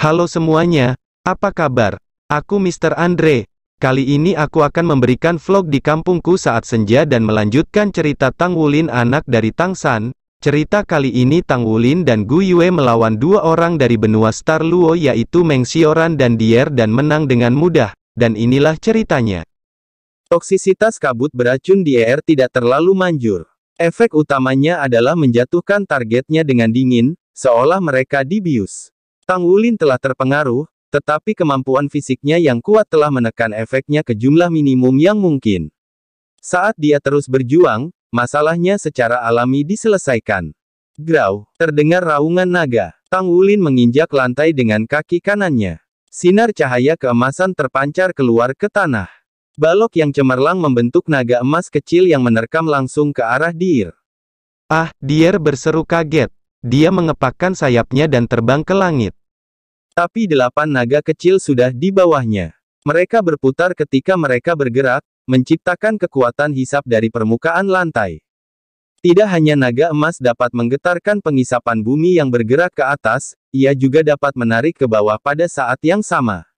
Halo semuanya, apa kabar? Aku Mr. Andre. Kali ini aku akan memberikan vlog di kampungku saat senja dan melanjutkan cerita Tang Wulin anak dari Tang San. Cerita kali ini Tang Wulin dan Gu Yue melawan dua orang dari benua Star Luo yaitu Meng Xioran dan Dier dan menang dengan mudah, dan inilah ceritanya. Toksisitas kabut beracun Di Er tidak terlalu manjur. Efek utamanya adalah menjatuhkan targetnya dengan dingin, seolah mereka dibius. Tang Wulin telah terpengaruh, tetapi kemampuan fisiknya yang kuat telah menekan efeknya ke jumlah minimum yang mungkin. Saat dia terus berjuang, masalahnya secara alami diselesaikan. Grau, terdengar raungan naga. Tang Wulin menginjak lantai dengan kaki kanannya. Sinar cahaya keemasan terpancar keluar ke tanah. Balok yang cemerlang membentuk naga emas kecil yang menerkam langsung ke arah Dir. Ah, Dir berseru kaget. Dia mengepakkan sayapnya dan terbang ke langit tapi delapan naga kecil sudah di bawahnya. Mereka berputar ketika mereka bergerak, menciptakan kekuatan hisap dari permukaan lantai. Tidak hanya naga emas dapat menggetarkan pengisapan bumi yang bergerak ke atas, ia juga dapat menarik ke bawah pada saat yang sama.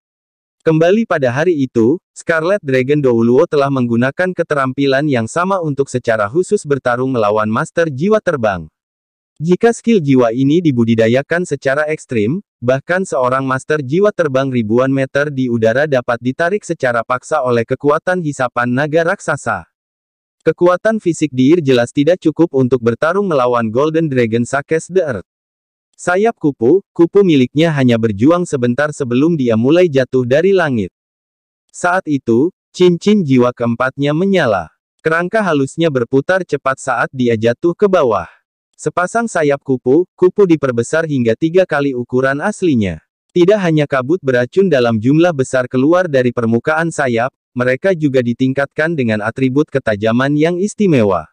Kembali pada hari itu, Scarlet Dragon Douluo telah menggunakan keterampilan yang sama untuk secara khusus bertarung melawan Master Jiwa Terbang. Jika skill jiwa ini dibudidayakan secara ekstrim, bahkan seorang master jiwa terbang ribuan meter di udara dapat ditarik secara paksa oleh kekuatan hisapan naga raksasa. Kekuatan fisik Diir jelas tidak cukup untuk bertarung melawan Golden Dragon Sakes the Earth. Sayap kupu, kupu miliknya hanya berjuang sebentar sebelum dia mulai jatuh dari langit. Saat itu, cincin jiwa keempatnya menyala. Kerangka halusnya berputar cepat saat dia jatuh ke bawah. Sepasang sayap kupu, kupu diperbesar hingga tiga kali ukuran aslinya. Tidak hanya kabut beracun dalam jumlah besar keluar dari permukaan sayap, mereka juga ditingkatkan dengan atribut ketajaman yang istimewa.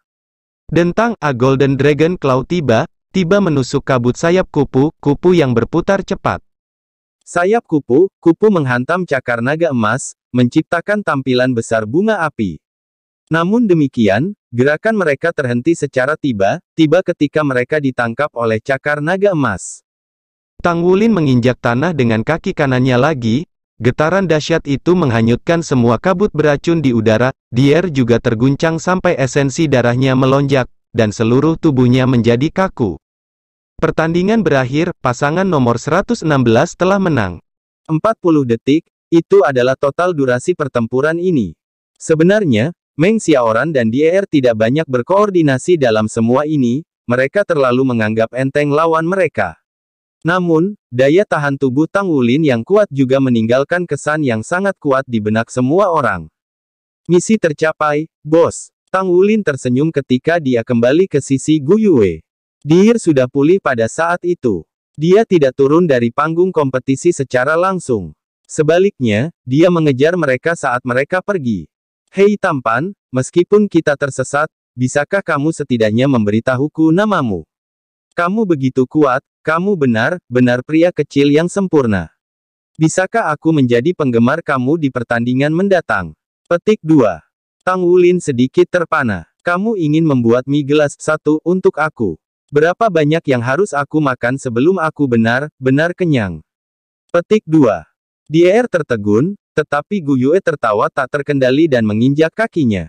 Dentang A Golden Dragon Claw tiba, tiba menusuk kabut sayap kupu, kupu yang berputar cepat. Sayap kupu, kupu menghantam cakar naga emas, menciptakan tampilan besar bunga api. Namun demikian, gerakan mereka terhenti secara tiba-tiba ketika mereka ditangkap oleh cakar naga emas. Tang Wulin menginjak tanah dengan kaki kanannya lagi, getaran dahsyat itu menghanyutkan semua kabut beracun di udara, Dier juga terguncang sampai esensi darahnya melonjak, dan seluruh tubuhnya menjadi kaku. Pertandingan berakhir, pasangan nomor 116 telah menang. 40 detik, itu adalah total durasi pertempuran ini. Sebenarnya, Meng Xiaoran dan Dier tidak banyak berkoordinasi dalam semua ini, mereka terlalu menganggap enteng lawan mereka. Namun, daya tahan tubuh Tang Wulin yang kuat juga meninggalkan kesan yang sangat kuat di benak semua orang. Misi tercapai, bos. Tang Wulin tersenyum ketika dia kembali ke sisi Gu Yue. Dier sudah pulih pada saat itu. Dia tidak turun dari panggung kompetisi secara langsung. Sebaliknya, dia mengejar mereka saat mereka pergi. Hei tampan, meskipun kita tersesat, bisakah kamu setidaknya memberitahuku namamu? Kamu begitu kuat, kamu benar, benar pria kecil yang sempurna. Bisakah aku menjadi penggemar kamu di pertandingan mendatang? Petik 2. Tang Wulin sedikit terpana. Kamu ingin membuat mie gelas satu untuk aku. Berapa banyak yang harus aku makan sebelum aku benar, benar kenyang? Petik 2. Dier tertegun, tetapi Gu Yue tertawa tak terkendali dan menginjak kakinya.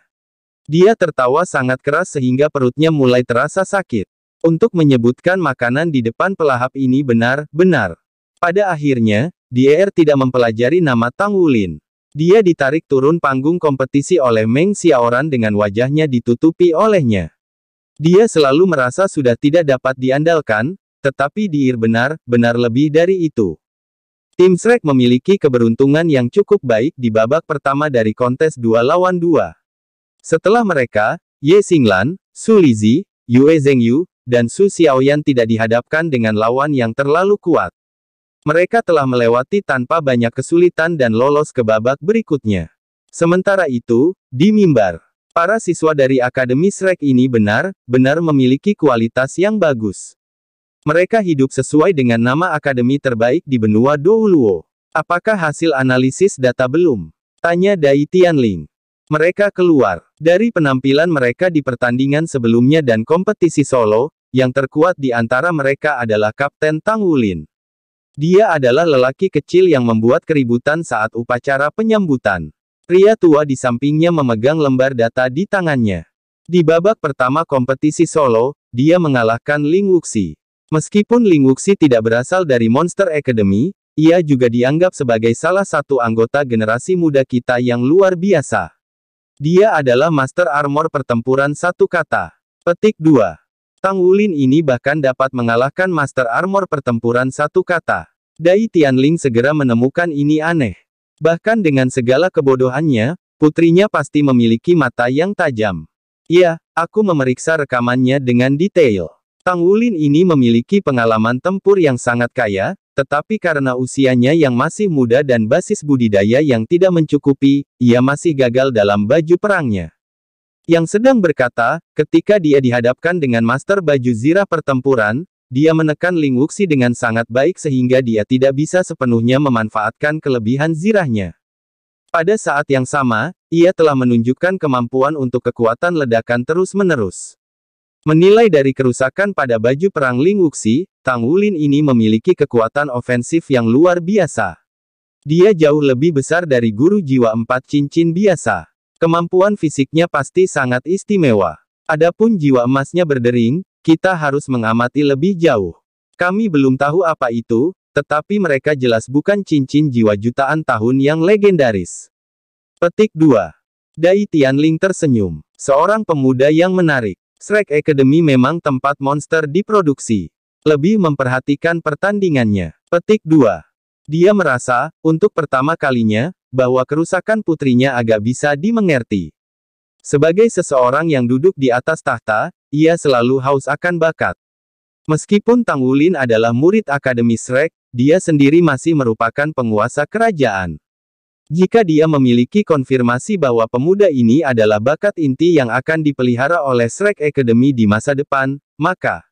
Dia tertawa sangat keras sehingga perutnya mulai terasa sakit. Untuk menyebutkan makanan di depan pelahap ini benar, benar. Pada akhirnya, Dier tidak mempelajari nama Tang Wulin. Dia ditarik turun panggung kompetisi oleh Meng Xiaoran dengan wajahnya ditutupi olehnya. Dia selalu merasa sudah tidak dapat diandalkan, tetapi Dier benar, benar lebih dari itu. Tim Shrek memiliki keberuntungan yang cukup baik di babak pertama dari kontes 2 lawan 2. Setelah mereka, Ye Xinglan, Su Lizi, Yue Zhengyu, dan Su Xiaoyan tidak dihadapkan dengan lawan yang terlalu kuat. Mereka telah melewati tanpa banyak kesulitan dan lolos ke babak berikutnya. Sementara itu, di mimbar, para siswa dari Akademi Shrek ini benar-benar memiliki kualitas yang bagus. Mereka hidup sesuai dengan nama akademi terbaik di benua Douluo. Apakah hasil analisis data belum? Tanya Dai Tianling. Mereka keluar dari penampilan mereka di pertandingan sebelumnya dan kompetisi solo, yang terkuat di antara mereka adalah Kapten Tang Wulin. Dia adalah lelaki kecil yang membuat keributan saat upacara penyambutan. Pria tua di sampingnya memegang lembar data di tangannya. Di babak pertama kompetisi solo, dia mengalahkan Ling Wuxi. Meskipun Ling Wuxi tidak berasal dari Monster Academy, ia juga dianggap sebagai salah satu anggota generasi muda kita yang luar biasa. Dia adalah Master Armor pertempuran satu kata. Petik 2. Tang Wulin ini bahkan dapat mengalahkan Master Armor pertempuran satu kata. Dai Tianling segera menemukan ini aneh. Bahkan dengan segala kebodohannya, putrinya pasti memiliki mata yang tajam. Iya, aku memeriksa rekamannya dengan detail. Tang Wulin ini memiliki pengalaman tempur yang sangat kaya, tetapi karena usianya yang masih muda dan basis budidaya yang tidak mencukupi, ia masih gagal dalam baju perangnya. Yang sedang berkata, ketika dia dihadapkan dengan master baju zirah pertempuran, dia menekan Ling Wuxi dengan sangat baik sehingga dia tidak bisa sepenuhnya memanfaatkan kelebihan zirahnya. Pada saat yang sama, ia telah menunjukkan kemampuan untuk kekuatan ledakan terus-menerus. Menilai dari kerusakan pada baju perang Ling Wuxi, Tang Wulin ini memiliki kekuatan ofensif yang luar biasa. Dia jauh lebih besar dari guru jiwa empat cincin biasa. Kemampuan fisiknya pasti sangat istimewa. Adapun jiwa emasnya berdering, kita harus mengamati lebih jauh. Kami belum tahu apa itu, tetapi mereka jelas bukan cincin jiwa jutaan tahun yang legendaris. Petik 2. Dai Tianling tersenyum. Seorang pemuda yang menarik. Shrek Academy memang tempat monster diproduksi. Lebih memperhatikan pertandingannya. Petik 2. Dia merasa, untuk pertama kalinya, bahwa kerusakan putrinya agak bisa dimengerti. Sebagai seseorang yang duduk di atas tahta, ia selalu haus akan bakat. Meskipun Tang Wulin adalah murid Akademi Shrek, dia sendiri masih merupakan penguasa kerajaan. Jika dia memiliki konfirmasi bahwa pemuda ini adalah bakat inti yang akan dipelihara oleh Shrek Academy di masa depan, maka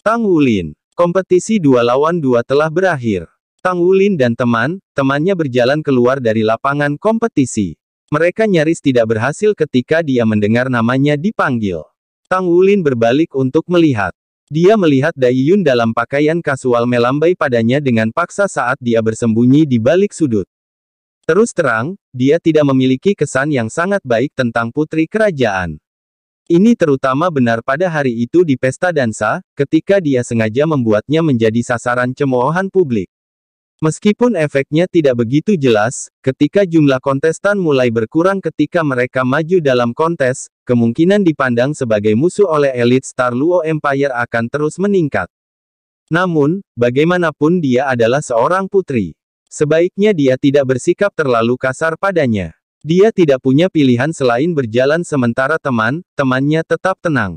Tang Wulin, kompetisi dua lawan dua telah berakhir. Tang Wulin dan teman, temannya berjalan keluar dari lapangan kompetisi. Mereka nyaris tidak berhasil ketika dia mendengar namanya dipanggil. Tang Wulin berbalik untuk melihat. Dia melihat Dai Yun dalam pakaian kasual melambai padanya dengan paksa saat dia bersembunyi di balik sudut. Terus terang, dia tidak memiliki kesan yang sangat baik tentang putri kerajaan. Ini terutama benar pada hari itu di pesta dansa, ketika dia sengaja membuatnya menjadi sasaran cemoohan publik. Meskipun efeknya tidak begitu jelas, ketika jumlah kontestan mulai berkurang ketika mereka maju dalam kontes, kemungkinan dipandang sebagai musuh oleh elit Star Luo Empire akan terus meningkat. Namun, bagaimanapun dia adalah seorang putri. Sebaiknya dia tidak bersikap terlalu kasar padanya. Dia tidak punya pilihan selain berjalan sementara teman, temannya tetap tenang.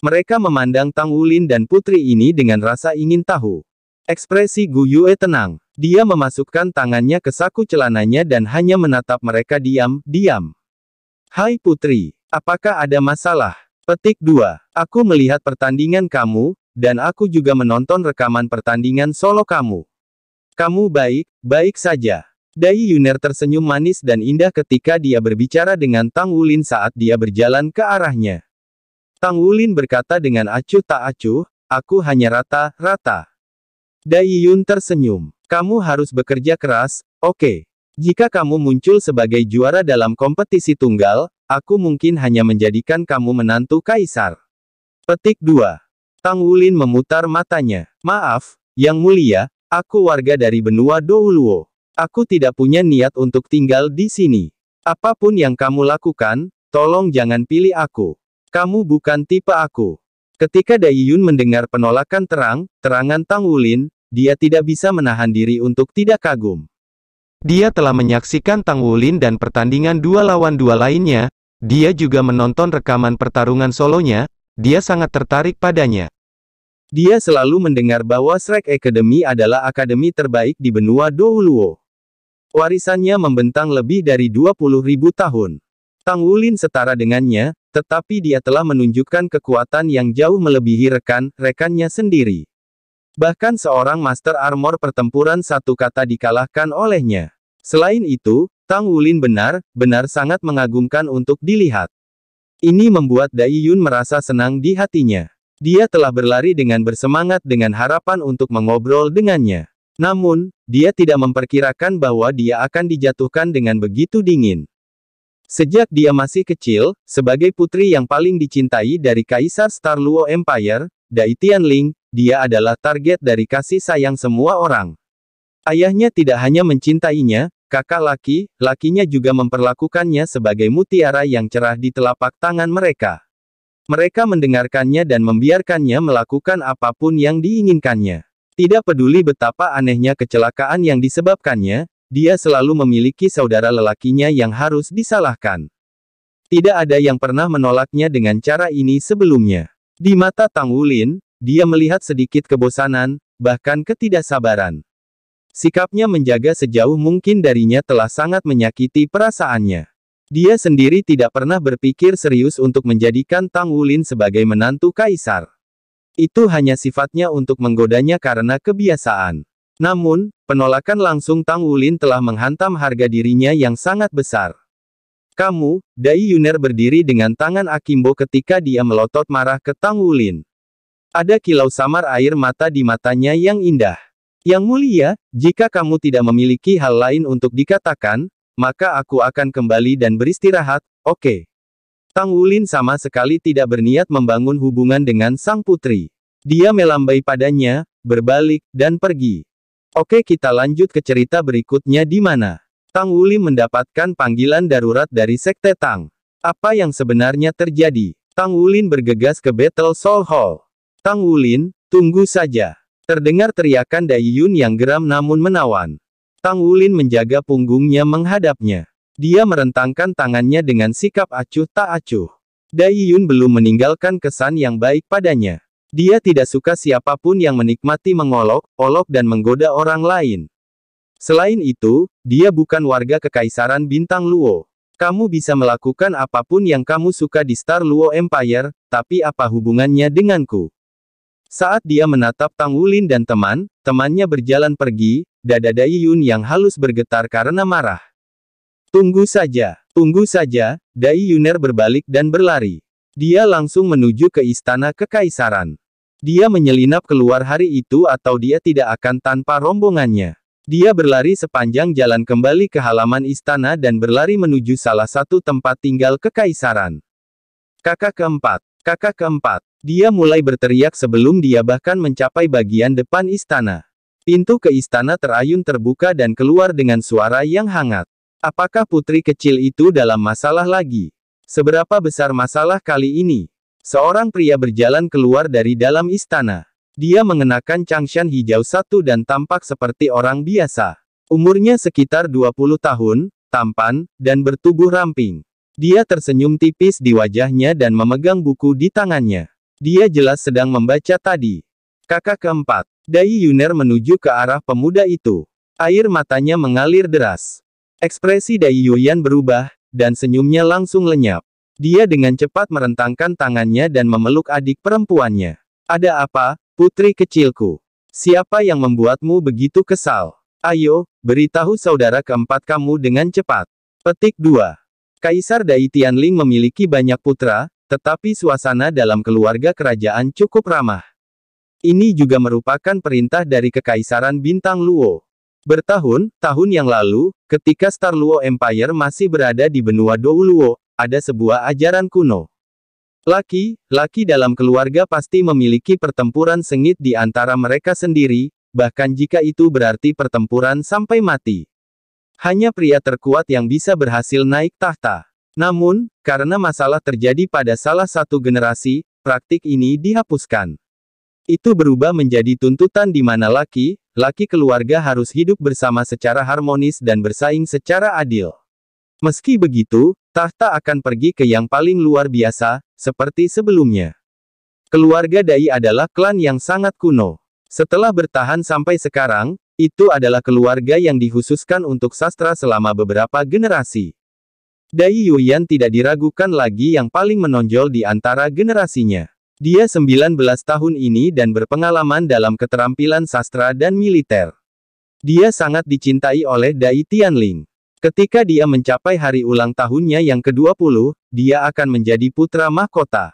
Mereka memandang Tang Wulin dan putri ini dengan rasa ingin tahu. Ekspresi Gu Yue tenang. Dia memasukkan tangannya ke saku celananya dan hanya menatap mereka diam-diam. Hai putri, apakah ada masalah? Petik 2. Aku melihat pertandingan kamu, dan aku juga menonton rekaman pertandingan solo kamu. Kamu baik, baik saja. Dai Yuner tersenyum manis dan indah ketika dia berbicara dengan Tang Wulin saat dia berjalan ke arahnya. Tang Wulin berkata dengan acuh tak acuh, aku hanya rata-rata. Dai Yun tersenyum. Kamu harus bekerja keras, oke. Okay. Jika kamu muncul sebagai juara dalam kompetisi tunggal, aku mungkin hanya menjadikan kamu menantu kaisar. Petik 2. Tang Wulin memutar matanya. Maaf, Yang Mulia, Aku warga dari benua Douluo. Aku tidak punya niat untuk tinggal di sini. Apapun yang kamu lakukan, tolong jangan pilih aku. Kamu bukan tipe aku. Ketika Daiyun mendengar penolakan terang, terangan Tang Wulin, dia tidak bisa menahan diri untuk tidak kagum. Dia telah menyaksikan Tang Wulin dan pertandingan dua lawan dua lainnya, dia juga menonton rekaman pertarungan solonya, dia sangat tertarik padanya. Dia selalu mendengar bahwa Shrek Academy adalah akademi terbaik di benua Douluo. Warisannya membentang lebih dari ribu tahun. Tang Wulin setara dengannya, tetapi dia telah menunjukkan kekuatan yang jauh melebihi rekan-rekannya sendiri. Bahkan seorang master armor pertempuran satu kata dikalahkan olehnya. Selain itu, Tang Wulin benar, benar sangat mengagumkan untuk dilihat. Ini membuat Dai Yun merasa senang di hatinya. Dia telah berlari dengan bersemangat dengan harapan untuk mengobrol dengannya. Namun, dia tidak memperkirakan bahwa dia akan dijatuhkan dengan begitu dingin. Sejak dia masih kecil, sebagai putri yang paling dicintai dari Kaisar Star Luo Empire, Dai Tianling, dia adalah target dari kasih sayang semua orang. Ayahnya tidak hanya mencintainya, kakak laki, lakinya juga memperlakukannya sebagai mutiara yang cerah di telapak tangan mereka. Mereka mendengarkannya dan membiarkannya melakukan apapun yang diinginkannya. Tidak peduli betapa anehnya kecelakaan yang disebabkannya, dia selalu memiliki saudara lelakinya yang harus disalahkan. Tidak ada yang pernah menolaknya dengan cara ini sebelumnya. Di mata Tang Wulin, dia melihat sedikit kebosanan, bahkan ketidaksabaran. Sikapnya menjaga sejauh mungkin darinya telah sangat menyakiti perasaannya. Dia sendiri tidak pernah berpikir serius untuk menjadikan Tang Wulin sebagai menantu kaisar. Itu hanya sifatnya untuk menggodanya karena kebiasaan. Namun, penolakan langsung Tang Wulin telah menghantam harga dirinya yang sangat besar. Kamu, Dai Yuner berdiri dengan tangan Akimbo ketika dia melotot marah ke Tang Wulin. Ada kilau samar air mata di matanya yang indah. Yang mulia, jika kamu tidak memiliki hal lain untuk dikatakan, maka aku akan kembali dan beristirahat, oke. Okay. Tang Wulin sama sekali tidak berniat membangun hubungan dengan sang putri. Dia melambai padanya, berbalik, dan pergi. Oke okay, kita lanjut ke cerita berikutnya di mana. Tang Wulin mendapatkan panggilan darurat dari Sekte Tang. Apa yang sebenarnya terjadi? Tang Wulin bergegas ke Battle Soul Hall. Tang Wulin, tunggu saja. Terdengar teriakan Dai Yun yang geram namun menawan. Tang Wulin menjaga punggungnya menghadapnya. Dia merentangkan tangannya dengan sikap acuh tak acuh. Dai Yun belum meninggalkan kesan yang baik padanya. Dia tidak suka siapapun yang menikmati mengolok, olok dan menggoda orang lain. Selain itu, dia bukan warga kekaisaran bintang Luo. Kamu bisa melakukan apapun yang kamu suka di Star Luo Empire, tapi apa hubungannya denganku? Saat dia menatap Tang Wulin dan teman, temannya berjalan pergi, dada Daiyun yang halus bergetar karena marah. Tunggu saja, tunggu saja, Daiyuner berbalik dan berlari. Dia langsung menuju ke istana kekaisaran. Dia menyelinap keluar hari itu atau dia tidak akan tanpa rombongannya. Dia berlari sepanjang jalan kembali ke halaman istana dan berlari menuju salah satu tempat tinggal kekaisaran. Kakak keempat, kakak keempat, dia mulai berteriak sebelum dia bahkan mencapai bagian depan istana. Pintu ke istana terayun terbuka dan keluar dengan suara yang hangat. Apakah putri kecil itu dalam masalah lagi? Seberapa besar masalah kali ini? Seorang pria berjalan keluar dari dalam istana. Dia mengenakan cangshan hijau satu dan tampak seperti orang biasa. Umurnya sekitar 20 tahun, tampan, dan bertubuh ramping. Dia tersenyum tipis di wajahnya dan memegang buku di tangannya. Dia jelas sedang membaca tadi. Kakak keempat, Dai Yuner menuju ke arah pemuda itu. Air matanya mengalir deras. Ekspresi Dai Yuyan berubah, dan senyumnya langsung lenyap. Dia dengan cepat merentangkan tangannya dan memeluk adik perempuannya. Ada apa, putri kecilku? Siapa yang membuatmu begitu kesal? Ayo, beritahu saudara keempat kamu dengan cepat. Petik 2. Kaisar Dai Tianling memiliki banyak putra, tetapi suasana dalam keluarga kerajaan cukup ramah. Ini juga merupakan perintah dari Kekaisaran Bintang Luo. Bertahun-tahun yang lalu, ketika Star Luo Empire masih berada di benua Dou Luo, ada sebuah ajaran kuno. Laki, laki dalam keluarga pasti memiliki pertempuran sengit di antara mereka sendiri, bahkan jika itu berarti pertempuran sampai mati. Hanya pria terkuat yang bisa berhasil naik tahta. Namun, karena masalah terjadi pada salah satu generasi, praktik ini dihapuskan. Itu berubah menjadi tuntutan di mana laki, laki keluarga harus hidup bersama secara harmonis dan bersaing secara adil. Meski begitu, tahta akan pergi ke yang paling luar biasa, seperti sebelumnya. Keluarga Dai adalah klan yang sangat kuno. Setelah bertahan sampai sekarang, itu adalah keluarga yang dihususkan untuk sastra selama beberapa generasi. Dai Yuyan tidak diragukan lagi yang paling menonjol di antara generasinya. Dia 19 tahun ini dan berpengalaman dalam keterampilan sastra dan militer. Dia sangat dicintai oleh Dai Tianling. Ketika dia mencapai hari ulang tahunnya yang ke-20, dia akan menjadi putra mahkota.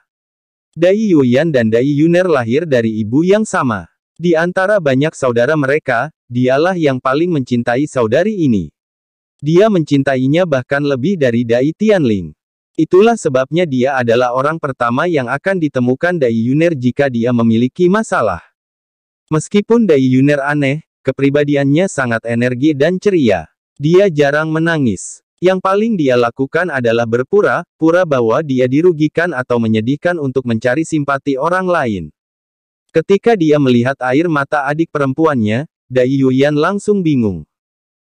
Dai Yuyan dan Dai Yuner lahir dari ibu yang sama. Di antara banyak saudara mereka, dialah yang paling mencintai saudari ini. Dia mencintainya bahkan lebih dari Dai Tianling. Itulah sebabnya dia adalah orang pertama yang akan ditemukan Dai Yuner jika dia memiliki masalah. Meskipun Dai Yuner aneh, kepribadiannya sangat energi dan ceria. Dia jarang menangis. Yang paling dia lakukan adalah berpura, pura bahwa dia dirugikan atau menyedihkan untuk mencari simpati orang lain. Ketika dia melihat air mata adik perempuannya, Dai Yuyan langsung bingung.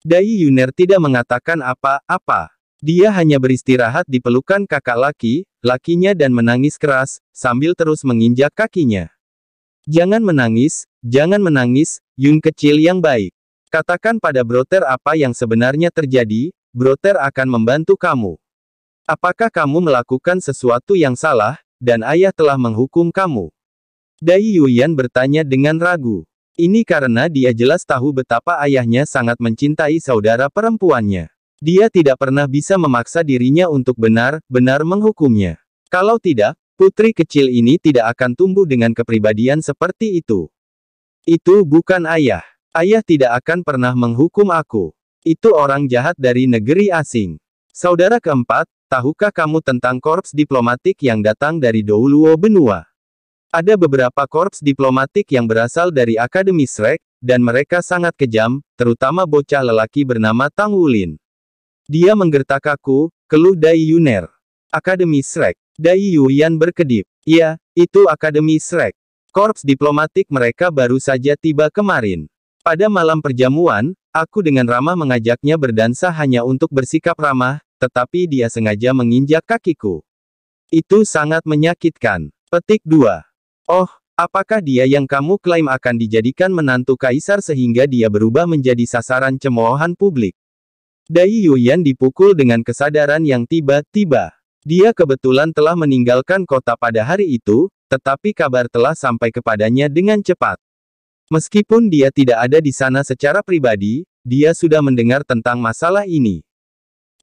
Dai Yuner tidak mengatakan apa-apa. Dia hanya beristirahat di pelukan kakak laki, lakinya dan menangis keras, sambil terus menginjak kakinya. Jangan menangis, jangan menangis, Yun kecil yang baik. Katakan pada Broter apa yang sebenarnya terjadi, Broter akan membantu kamu. Apakah kamu melakukan sesuatu yang salah, dan ayah telah menghukum kamu? Dai Yuyan bertanya dengan ragu. Ini karena dia jelas tahu betapa ayahnya sangat mencintai saudara perempuannya. Dia tidak pernah bisa memaksa dirinya untuk benar-benar menghukumnya. Kalau tidak, putri kecil ini tidak akan tumbuh dengan kepribadian seperti itu. Itu bukan ayah. Ayah tidak akan pernah menghukum aku. Itu orang jahat dari negeri asing. Saudara keempat, tahukah kamu tentang korps diplomatik yang datang dari Douluo benua? Ada beberapa korps diplomatik yang berasal dari Akademi Srek, dan mereka sangat kejam, terutama bocah lelaki bernama Tang Wulin. Dia menggertak aku, keluh Dai Yuner. Akademi Shrek. Dai Yuyan berkedip. Ya, itu Akademi Shrek. Korps diplomatik mereka baru saja tiba kemarin. Pada malam perjamuan, aku dengan ramah mengajaknya berdansa hanya untuk bersikap ramah, tetapi dia sengaja menginjak kakiku. Itu sangat menyakitkan. Petik 2. Oh, apakah dia yang kamu klaim akan dijadikan menantu kaisar sehingga dia berubah menjadi sasaran cemoohan publik? Dai Yuyan dipukul dengan kesadaran yang tiba-tiba. Dia kebetulan telah meninggalkan kota pada hari itu, tetapi kabar telah sampai kepadanya dengan cepat. Meskipun dia tidak ada di sana secara pribadi, dia sudah mendengar tentang masalah ini.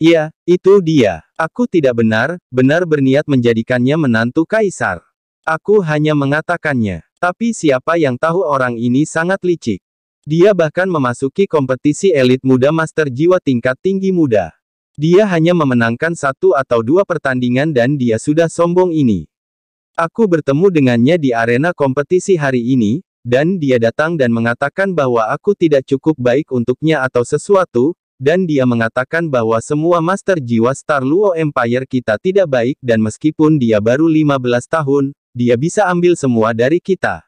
Ya, itu dia. Aku tidak benar, benar berniat menjadikannya menantu kaisar. Aku hanya mengatakannya. Tapi siapa yang tahu orang ini sangat licik. Dia bahkan memasuki kompetisi elit muda master jiwa tingkat tinggi muda. Dia hanya memenangkan satu atau dua pertandingan dan dia sudah sombong ini. Aku bertemu dengannya di arena kompetisi hari ini, dan dia datang dan mengatakan bahwa aku tidak cukup baik untuknya atau sesuatu, dan dia mengatakan bahwa semua master jiwa Star Luo Empire kita tidak baik dan meskipun dia baru 15 tahun, dia bisa ambil semua dari kita.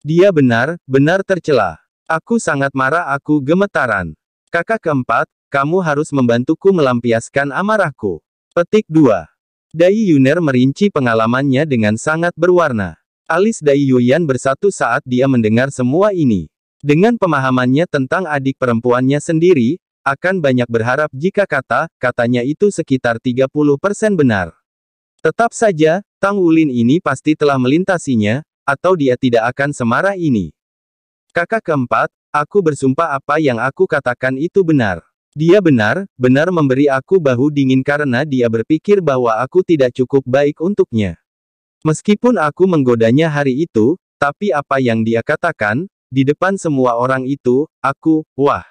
Dia benar, benar tercela. Aku sangat marah aku gemetaran. Kakak keempat, kamu harus membantuku melampiaskan amarahku. Petik 2. Dai Yuner merinci pengalamannya dengan sangat berwarna. Alis Dai Yuyan bersatu saat dia mendengar semua ini. Dengan pemahamannya tentang adik perempuannya sendiri, akan banyak berharap jika kata, katanya itu sekitar 30% benar. Tetap saja, Tang Ulin ini pasti telah melintasinya, atau dia tidak akan semarah ini. Kakak keempat, aku bersumpah apa yang aku katakan itu benar. Dia benar, benar memberi aku bahu dingin karena dia berpikir bahwa aku tidak cukup baik untuknya. Meskipun aku menggodanya hari itu, tapi apa yang dia katakan, di depan semua orang itu, aku, wah.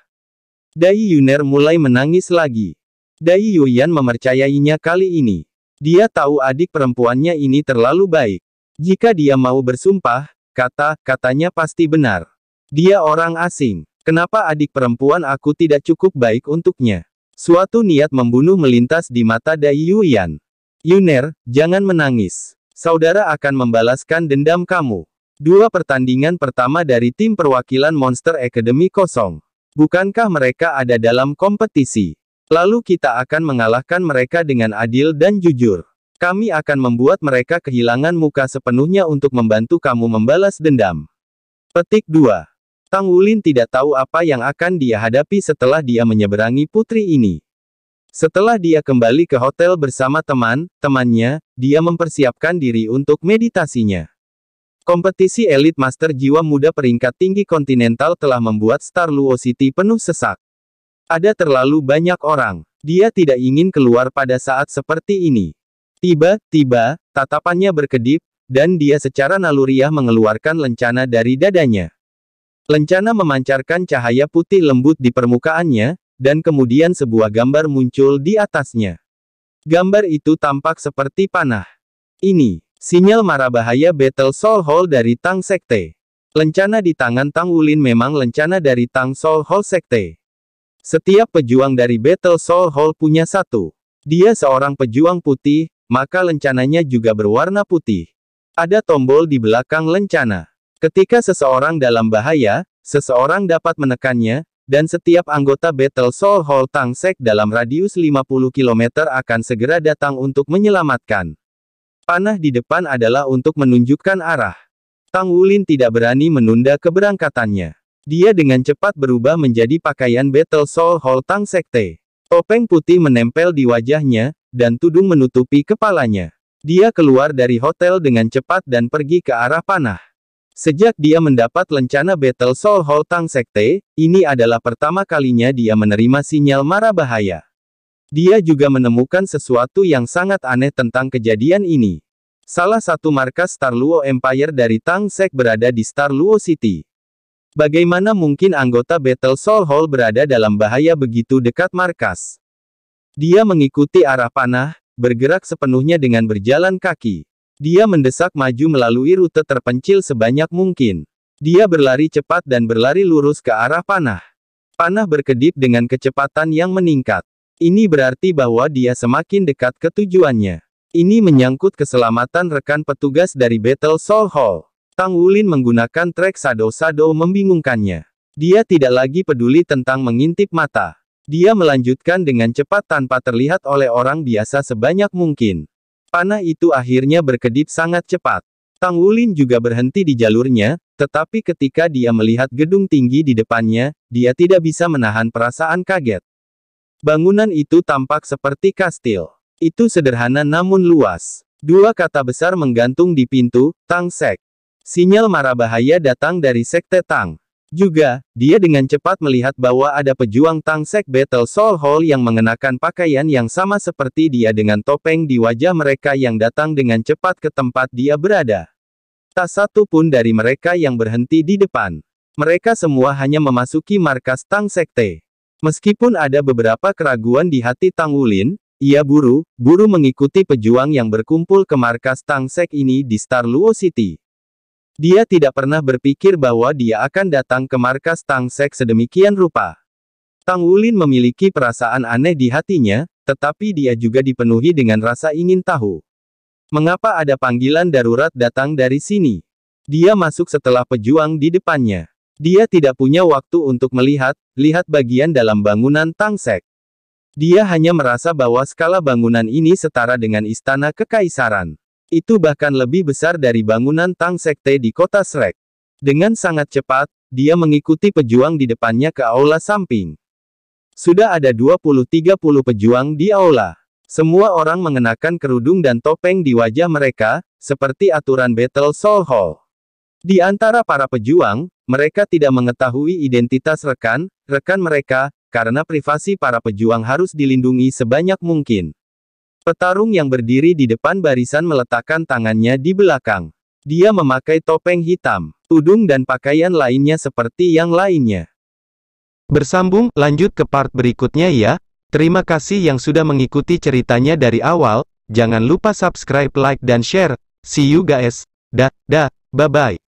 Dai Yuner mulai menangis lagi. Dai Yuyan memercayainya kali ini. Dia tahu adik perempuannya ini terlalu baik. Jika dia mau bersumpah, kata-katanya pasti benar. Dia orang asing. Kenapa adik perempuan aku tidak cukup baik untuknya? Suatu niat membunuh melintas di mata Dai Yuyan. Yuner, jangan menangis. Saudara akan membalaskan dendam kamu. Dua pertandingan pertama dari tim perwakilan Monster Academy kosong. Bukankah mereka ada dalam kompetisi? Lalu kita akan mengalahkan mereka dengan adil dan jujur. Kami akan membuat mereka kehilangan muka sepenuhnya untuk membantu kamu membalas dendam. Petik 2. Tang Wulin tidak tahu apa yang akan dia hadapi setelah dia menyeberangi putri ini. Setelah dia kembali ke hotel bersama teman-temannya, dia mempersiapkan diri untuk meditasinya. Kompetisi elit master jiwa muda peringkat tinggi kontinental telah membuat Star Luo City penuh sesak. Ada terlalu banyak orang. Dia tidak ingin keluar pada saat seperti ini. Tiba-tiba, tatapannya berkedip, dan dia secara naluriah mengeluarkan lencana dari dadanya. Lencana memancarkan cahaya putih lembut di permukaannya, dan kemudian sebuah gambar muncul di atasnya. Gambar itu tampak seperti panah. Ini, sinyal marah bahaya Battle Soul Hall dari Tang Sekte. Lencana di tangan Tang Ulin memang lencana dari Tang Soul Hall Sekte. Setiap pejuang dari Battle Soul Hall punya satu. Dia seorang pejuang putih, maka lencananya juga berwarna putih. Ada tombol di belakang lencana. Ketika seseorang dalam bahaya, seseorang dapat menekannya, dan setiap anggota Battle Soul Hall Tang Sek dalam radius 50 km akan segera datang untuk menyelamatkan. Panah di depan adalah untuk menunjukkan arah. Tang Wulin tidak berani menunda keberangkatannya. Dia dengan cepat berubah menjadi pakaian Battle Soul Hall Tang Sekte. Topeng putih menempel di wajahnya, dan tudung menutupi kepalanya. Dia keluar dari hotel dengan cepat dan pergi ke arah panah. Sejak dia mendapat lencana Battle Soul Hall Tang Sekte, ini adalah pertama kalinya dia menerima sinyal marah bahaya. Dia juga menemukan sesuatu yang sangat aneh tentang kejadian ini. Salah satu markas Star Luo Empire dari Tang Sek berada di Star Luo City. Bagaimana mungkin anggota Battle Soul Hall berada dalam bahaya begitu dekat markas? Dia mengikuti arah panah, bergerak sepenuhnya dengan berjalan kaki. Dia mendesak maju melalui rute terpencil sebanyak mungkin. Dia berlari cepat dan berlari lurus ke arah panah. Panah berkedip dengan kecepatan yang meningkat. Ini berarti bahwa dia semakin dekat ke tujuannya. Ini menyangkut keselamatan rekan petugas dari Battle Soul Hall. Tang Wulin menggunakan trek sado-sado membingungkannya. Dia tidak lagi peduli tentang mengintip mata. Dia melanjutkan dengan cepat tanpa terlihat oleh orang biasa sebanyak mungkin. Panah itu akhirnya berkedip sangat cepat. Tang Wulin juga berhenti di jalurnya, tetapi ketika dia melihat gedung tinggi di depannya, dia tidak bisa menahan perasaan kaget. Bangunan itu tampak seperti kastil. Itu sederhana namun luas. Dua kata besar menggantung di pintu, Tang Sek. Sinyal marah bahaya datang dari Sekte Tang. Juga, dia dengan cepat melihat bahwa ada pejuang Tangsek Battle Soul Hall yang mengenakan pakaian yang sama seperti dia dengan topeng di wajah mereka yang datang dengan cepat ke tempat dia berada. Tak satu pun dari mereka yang berhenti di depan. Mereka semua hanya memasuki markas Tang Sekte. Meskipun ada beberapa keraguan di hati Tang Wulin, ia buru-buru mengikuti pejuang yang berkumpul ke markas Tang Sek ini di Star Luo City. Dia tidak pernah berpikir bahwa dia akan datang ke markas Tang Sek sedemikian rupa. Tang Wulin memiliki perasaan aneh di hatinya, tetapi dia juga dipenuhi dengan rasa ingin tahu. Mengapa ada panggilan darurat datang dari sini? Dia masuk setelah pejuang di depannya. Dia tidak punya waktu untuk melihat, lihat bagian dalam bangunan Tang Sek. Dia hanya merasa bahwa skala bangunan ini setara dengan istana kekaisaran. Itu bahkan lebih besar dari bangunan Tang Sekte di kota Srek. Dengan sangat cepat, dia mengikuti pejuang di depannya ke aula samping. Sudah ada 20-30 pejuang di aula. Semua orang mengenakan kerudung dan topeng di wajah mereka, seperti aturan Battle Soul Hall. Di antara para pejuang, mereka tidak mengetahui identitas rekan, rekan mereka, karena privasi para pejuang harus dilindungi sebanyak mungkin. Petarung yang berdiri di depan barisan meletakkan tangannya di belakang. Dia memakai topeng hitam, tudung dan pakaian lainnya seperti yang lainnya. Bersambung, lanjut ke part berikutnya ya. Terima kasih yang sudah mengikuti ceritanya dari awal, jangan lupa subscribe, like, dan share. See you guys. Da, da, bye-bye.